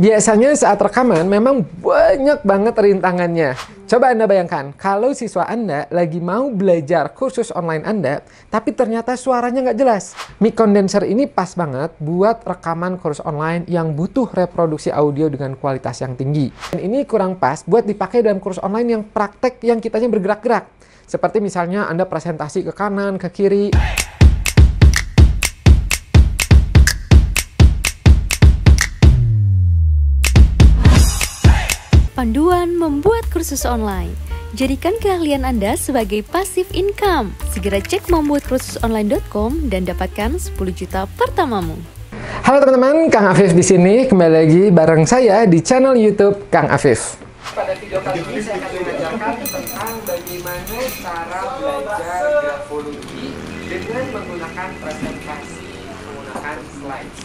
Biasanya saat rekaman memang banyak banget rintangannya. Coba Anda bayangkan, kalau siswa Anda lagi mau belajar kursus online Anda, tapi ternyata suaranya nggak jelas. Mic condenser ini pas banget buat rekaman kursus online yang butuh reproduksi audio dengan kualitas yang tinggi. Dan ini kurang pas buat dipakai dalam kursus online yang praktek yang kitanya bergerak-gerak. Seperti misalnya Anda presentasi ke kanan, ke kiri. panduan membuat kursus online. Jadikan keahlian Anda sebagai pasif income. Segera cek membuatkursusonline.com dan dapatkan 10 juta pertamamu. Halo teman-teman, Kang Afif di sini kembali lagi bareng saya di channel YouTube Kang Afif. Pada video kali ini saya akan mengajarkan tentang bagaimana cara belajar grafologi dengan menggunakan presentasi, menggunakan slide.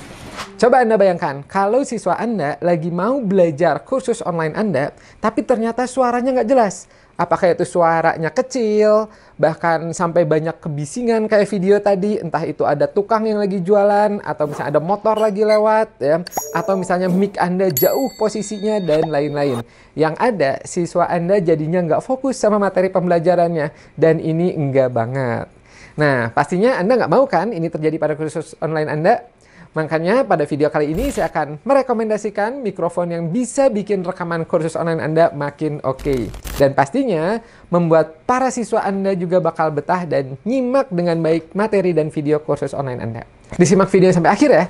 Coba Anda bayangkan, kalau siswa Anda lagi mau belajar kursus online Anda, tapi ternyata suaranya nggak jelas. Apakah itu suaranya kecil, bahkan sampai banyak kebisingan kayak video tadi, entah itu ada tukang yang lagi jualan, atau misalnya ada motor lagi lewat, ya, atau misalnya mic Anda jauh posisinya, dan lain-lain. Yang ada, siswa Anda jadinya nggak fokus sama materi pembelajarannya, dan ini enggak banget. Nah, pastinya Anda nggak mau kan ini terjadi pada kursus online Anda? Makanya pada video kali ini saya akan merekomendasikan mikrofon yang bisa bikin rekaman kursus online Anda makin oke. Okay. Dan pastinya membuat para siswa Anda juga bakal betah dan nyimak dengan baik materi dan video kursus online Anda. Disimak video sampai akhir ya.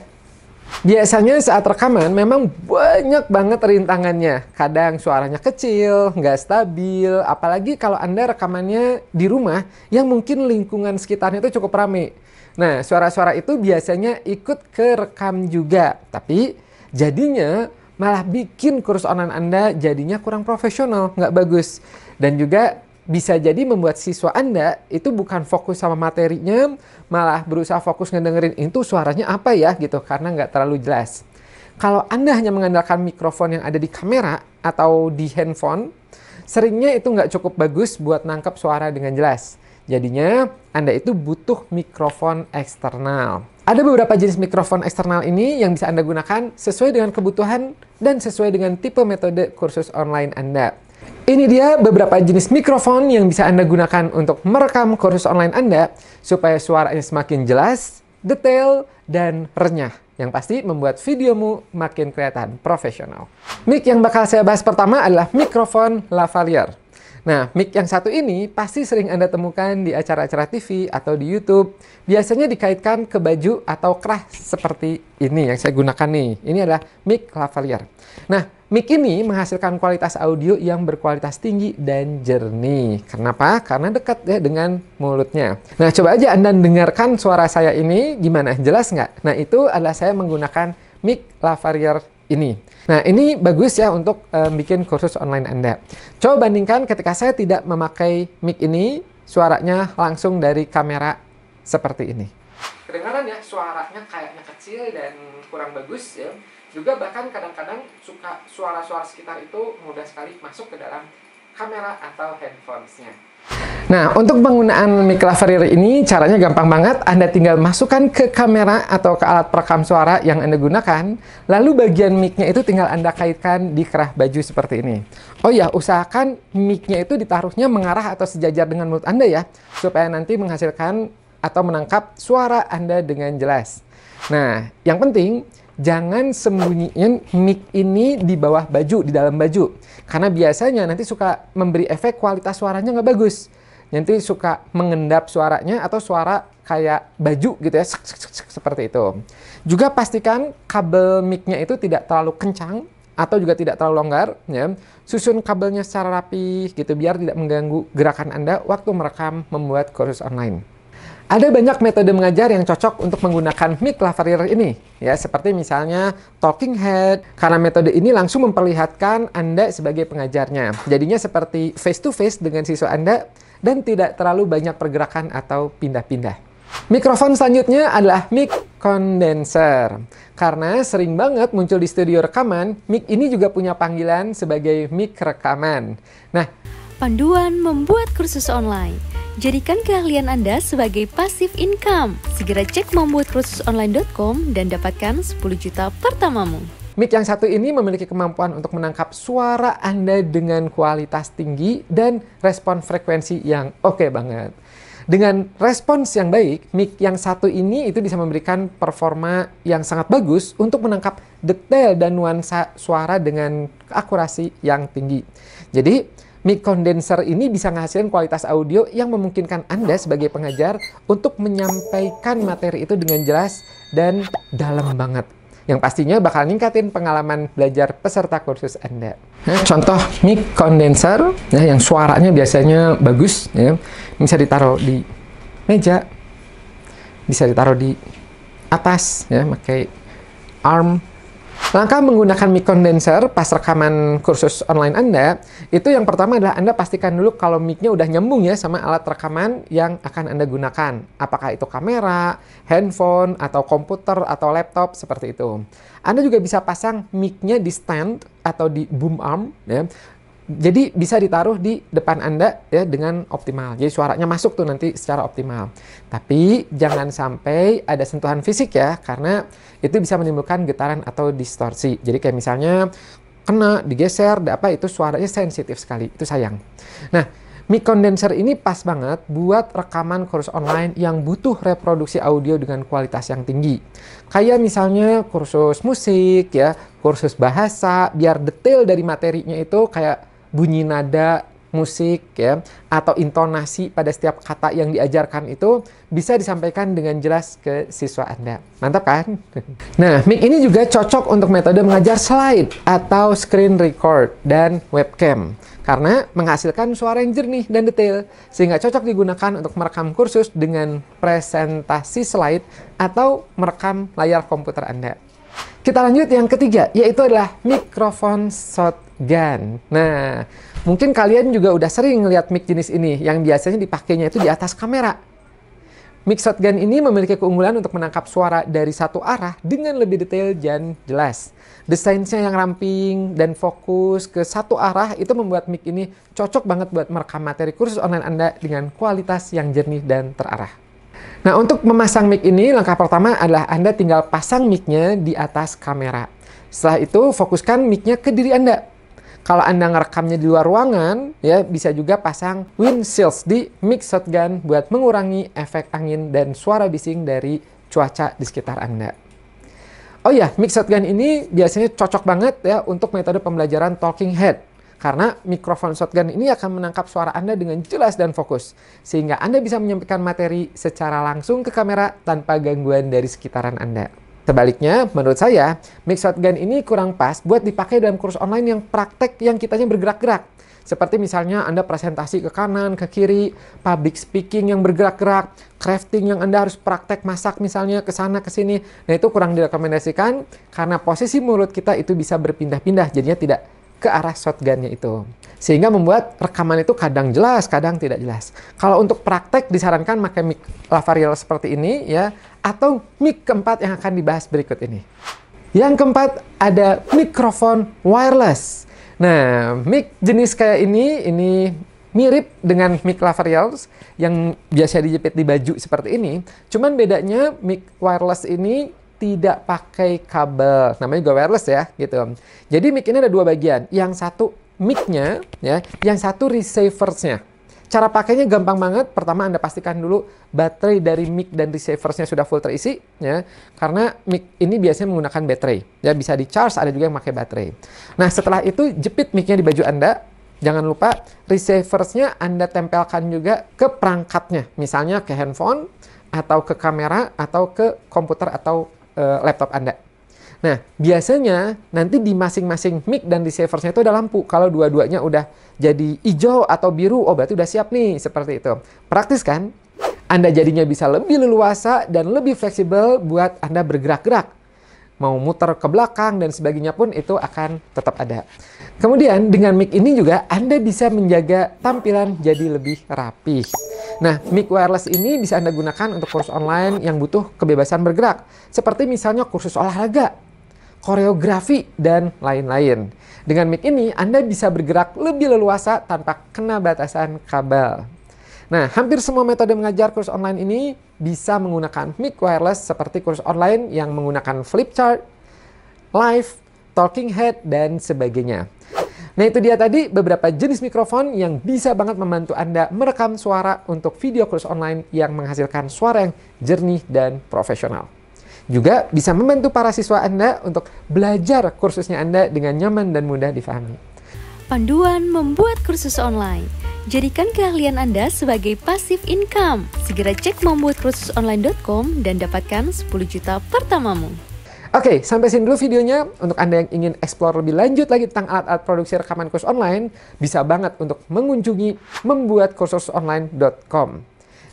Biasanya saat rekaman memang banyak banget rintangannya. Kadang suaranya kecil, nggak stabil, apalagi kalau Anda rekamannya di rumah yang mungkin lingkungan sekitarnya itu cukup rame. Nah, suara-suara itu biasanya ikut ke rekam juga, tapi jadinya malah bikin kurs online Anda jadinya kurang profesional, nggak bagus. Dan juga bisa jadi membuat siswa Anda itu bukan fokus sama materinya, malah berusaha fokus ngedengerin itu suaranya apa ya gitu, karena nggak terlalu jelas. Kalau Anda hanya mengandalkan mikrofon yang ada di kamera atau di handphone, seringnya itu nggak cukup bagus buat nangkap suara dengan jelas. Jadinya Anda itu butuh mikrofon eksternal. Ada beberapa jenis mikrofon eksternal ini yang bisa Anda gunakan sesuai dengan kebutuhan dan sesuai dengan tipe metode kursus online Anda. Ini dia beberapa jenis mikrofon yang bisa Anda gunakan untuk merekam kursus online Anda supaya suaranya semakin jelas, detail, dan renyah. Yang pasti membuat videomu makin kelihatan profesional. Mic yang bakal saya bahas pertama adalah mikrofon lavalier. Nah, mic yang satu ini pasti sering Anda temukan di acara-acara TV atau di YouTube. Biasanya dikaitkan ke baju atau kerah seperti ini yang saya gunakan nih. Ini adalah mic lavalier. Nah, mic ini menghasilkan kualitas audio yang berkualitas tinggi dan jernih. Kenapa? Karena dekat ya dengan mulutnya. Nah, coba aja Anda dengarkan suara saya ini gimana? Jelas nggak? Nah, itu adalah saya menggunakan mic lavalier ini. Nah, ini bagus ya untuk uh, bikin kursus online Anda. Coba bandingkan ketika saya tidak memakai mic ini, suaranya langsung dari kamera seperti ini. Kedengaran ya, suaranya kayaknya kecil dan kurang bagus ya. Juga bahkan kadang-kadang suka suara-suara sekitar itu mudah sekali masuk ke dalam kamera atau handphonesnya. Nah, untuk penggunaan mic ini caranya gampang banget. Anda tinggal masukkan ke kamera atau ke alat perekam suara yang Anda gunakan, lalu bagian mic-nya itu tinggal Anda kaitkan di kerah baju seperti ini. Oh ya, usahakan mic-nya itu ditaruhnya mengarah atau sejajar dengan mulut Anda ya, supaya nanti menghasilkan atau menangkap suara Anda dengan jelas. Nah, yang penting jangan sembunyiin mic ini di bawah baju, di dalam baju. Karena biasanya nanti suka memberi efek kualitas suaranya nggak bagus nanti suka mengendap suaranya atau suara kayak baju gitu ya sek, sek, sek, seperti itu juga pastikan kabel micnya itu tidak terlalu kencang atau juga tidak terlalu longgar ya susun kabelnya secara rapi gitu biar tidak mengganggu gerakan anda waktu merekam membuat kursus online ada banyak metode mengajar yang cocok untuk menggunakan mic lavalier ini, ya seperti misalnya talking head. Karena metode ini langsung memperlihatkan Anda sebagai pengajarnya. Jadinya seperti face to face dengan siswa Anda dan tidak terlalu banyak pergerakan atau pindah-pindah. Mikrofon selanjutnya adalah mic condenser. Karena sering banget muncul di studio rekaman, mic ini juga punya panggilan sebagai mic rekaman. Nah, panduan membuat kursus online. Jadikan keahlian Anda sebagai passive income. Segera cek membuatkursusonline.com dan dapatkan 10 juta pertamamu. Mic yang satu ini memiliki kemampuan untuk menangkap suara Anda dengan kualitas tinggi dan respon frekuensi yang oke okay banget. Dengan respons yang baik, mic yang satu ini itu bisa memberikan performa yang sangat bagus untuk menangkap detail dan nuansa suara dengan akurasi yang tinggi. Jadi, mic condenser ini bisa menghasilkan kualitas audio yang memungkinkan Anda sebagai pengajar untuk menyampaikan materi itu dengan jelas dan dalam banget yang pastinya bakal ningkatin pengalaman belajar peserta kursus Anda. Nah, contoh mic condenser ya, yang suaranya biasanya bagus ya, bisa ditaruh di meja, bisa ditaruh di atas ya, pakai arm Langkah menggunakan mic condenser pas rekaman kursus online Anda, itu yang pertama adalah Anda pastikan dulu kalau mic-nya udah nyambung ya sama alat rekaman yang akan Anda gunakan. Apakah itu kamera, handphone, atau komputer, atau laptop, seperti itu. Anda juga bisa pasang mic-nya di stand atau di boom arm ya, jadi bisa ditaruh di depan Anda ya dengan optimal. Jadi suaranya masuk tuh nanti secara optimal. Tapi jangan sampai ada sentuhan fisik ya karena itu bisa menimbulkan getaran atau distorsi. Jadi kayak misalnya kena, digeser, apa itu suaranya sensitif sekali. Itu sayang. Nah, mic condenser ini pas banget buat rekaman kursus online yang butuh reproduksi audio dengan kualitas yang tinggi. Kayak misalnya kursus musik ya, kursus bahasa, biar detail dari materinya itu kayak bunyi nada musik ya atau intonasi pada setiap kata yang diajarkan itu bisa disampaikan dengan jelas ke siswa Anda. Mantap kan? Nah, mic ini juga cocok untuk metode mengajar slide atau screen record dan webcam karena menghasilkan suara yang jernih dan detail sehingga cocok digunakan untuk merekam kursus dengan presentasi slide atau merekam layar komputer Anda. Kita lanjut yang ketiga yaitu adalah mikrofon shot Gun. Nah, mungkin kalian juga udah sering ngeliat mic jenis ini yang biasanya dipakainya itu di atas kamera. Mic shotgun ini memiliki keunggulan untuk menangkap suara dari satu arah dengan lebih detail dan jelas. Desainnya yang ramping dan fokus ke satu arah itu membuat mic ini cocok banget buat merekam materi kursus online Anda dengan kualitas yang jernih dan terarah. Nah, untuk memasang mic ini, langkah pertama adalah Anda tinggal pasang micnya di atas kamera. Setelah itu, fokuskan micnya ke diri Anda kalau Anda ngerekamnya di luar ruangan, ya bisa juga pasang windshields di mix shotgun buat mengurangi efek angin dan suara bising dari cuaca di sekitar Anda. Oh ya, mix shotgun ini biasanya cocok banget ya untuk metode pembelajaran talking head. Karena mikrofon shotgun ini akan menangkap suara Anda dengan jelas dan fokus, sehingga Anda bisa menyampaikan materi secara langsung ke kamera tanpa gangguan dari sekitaran Anda. Sebaliknya, menurut saya, mix shotgun ini kurang pas buat dipakai dalam kursus online yang praktek yang kitanya bergerak-gerak. Seperti misalnya Anda presentasi ke kanan, ke kiri, public speaking yang bergerak-gerak, crafting yang Anda harus praktek masak misalnya ke sana ke sini. Nah, itu kurang direkomendasikan karena posisi mulut kita itu bisa berpindah-pindah jadinya tidak ke arah shotgunnya itu. Sehingga membuat rekaman itu kadang jelas, kadang tidak jelas. Kalau untuk praktek disarankan pakai mic lavalier seperti ini ya, atau mic keempat yang akan dibahas berikut ini. Yang keempat ada mikrofon wireless. Nah, mic jenis kayak ini, ini mirip dengan mic lavalier yang biasa dijepit di baju seperti ini. Cuman bedanya mic wireless ini tidak pakai kabel. Namanya juga wireless ya, gitu. Jadi mic ini ada dua bagian. Yang satu mic-nya, ya. Yang satu receivers-nya. Cara pakainya gampang banget. Pertama Anda pastikan dulu baterai dari mic dan receivers-nya sudah full terisi, ya. Karena mic ini biasanya menggunakan baterai. Ya bisa di charge, ada juga yang pakai baterai. Nah setelah itu jepit mic-nya di baju Anda, Jangan lupa receivers-nya Anda tempelkan juga ke perangkatnya, misalnya ke handphone atau ke kamera atau ke komputer atau uh, laptop Anda. Nah, biasanya nanti di masing-masing mic dan receiversnya itu ada lampu. Kalau dua-duanya udah jadi hijau atau biru, oh berarti udah siap nih, seperti itu. Praktis kan? Anda jadinya bisa lebih leluasa dan lebih fleksibel buat Anda bergerak-gerak mau muter ke belakang dan sebagainya pun itu akan tetap ada. Kemudian dengan mic ini juga Anda bisa menjaga tampilan jadi lebih rapi. Nah, mic wireless ini bisa Anda gunakan untuk kursus online yang butuh kebebasan bergerak, seperti misalnya kursus olahraga, koreografi, dan lain-lain. Dengan mic ini, Anda bisa bergerak lebih leluasa tanpa kena batasan kabel. Nah, hampir semua metode mengajar kursus online ini bisa menggunakan mic wireless seperti kursus online yang menggunakan flip chart, live, talking head, dan sebagainya. Nah, itu dia tadi beberapa jenis mikrofon yang bisa banget membantu Anda merekam suara untuk video kursus online yang menghasilkan suara yang jernih dan profesional. Juga bisa membantu para siswa Anda untuk belajar kursusnya Anda dengan nyaman dan mudah difahami. Panduan membuat kursus online Jadikan keahlian Anda sebagai passive income. Segera cek membuatkursusonline.com dan dapatkan 10 juta pertamamu. Oke, okay, sampai sini dulu videonya. Untuk Anda yang ingin eksplor lebih lanjut lagi tentang alat-alat produksi rekaman kursus online, bisa banget untuk mengunjungi membuatkursusonline.com.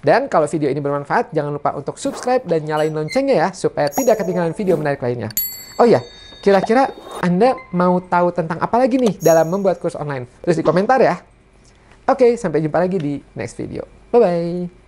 Dan kalau video ini bermanfaat, jangan lupa untuk subscribe dan nyalain loncengnya ya, supaya tidak ketinggalan video menarik lainnya. Oh iya, kira-kira Anda mau tahu tentang apa lagi nih dalam membuat kursus online? Terus di komentar ya. Oke, sampai jumpa lagi di next video. Bye-bye.